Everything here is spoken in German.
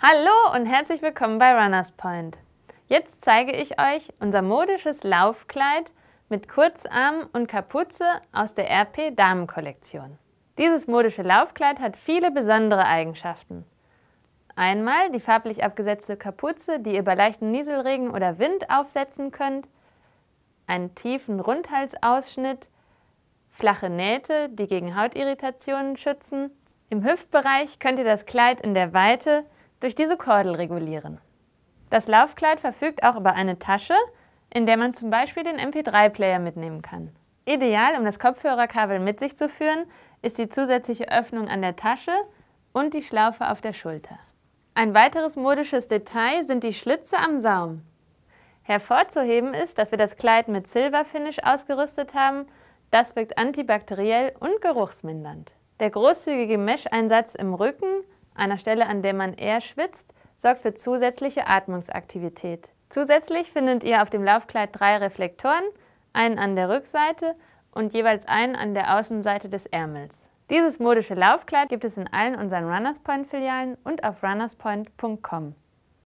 Hallo und herzlich willkommen bei Runners Point. Jetzt zeige ich euch unser modisches Laufkleid mit Kurzarm und Kapuze aus der RP Damenkollektion. Dieses modische Laufkleid hat viele besondere Eigenschaften. Einmal die farblich abgesetzte Kapuze, die ihr bei leichtem Nieselregen oder Wind aufsetzen könnt, einen tiefen Rundhalsausschnitt, flache Nähte, die gegen Hautirritationen schützen. Im Hüftbereich könnt ihr das Kleid in der Weite durch diese Kordel regulieren. Das Laufkleid verfügt auch über eine Tasche, in der man zum Beispiel den MP3-Player mitnehmen kann. Ideal, um das Kopfhörerkabel mit sich zu führen, ist die zusätzliche Öffnung an der Tasche und die Schlaufe auf der Schulter. Ein weiteres modisches Detail sind die Schlitze am Saum. Hervorzuheben ist, dass wir das Kleid mit Silberfinish ausgerüstet haben. Das wirkt antibakteriell und geruchsmindernd. Der großzügige Mesh-Einsatz im Rücken einer Stelle, an der man eher schwitzt, sorgt für zusätzliche Atmungsaktivität. Zusätzlich findet ihr auf dem Laufkleid drei Reflektoren, einen an der Rückseite und jeweils einen an der Außenseite des Ärmels. Dieses modische Laufkleid gibt es in allen unseren Runners Point Filialen und auf runnerspoint.com.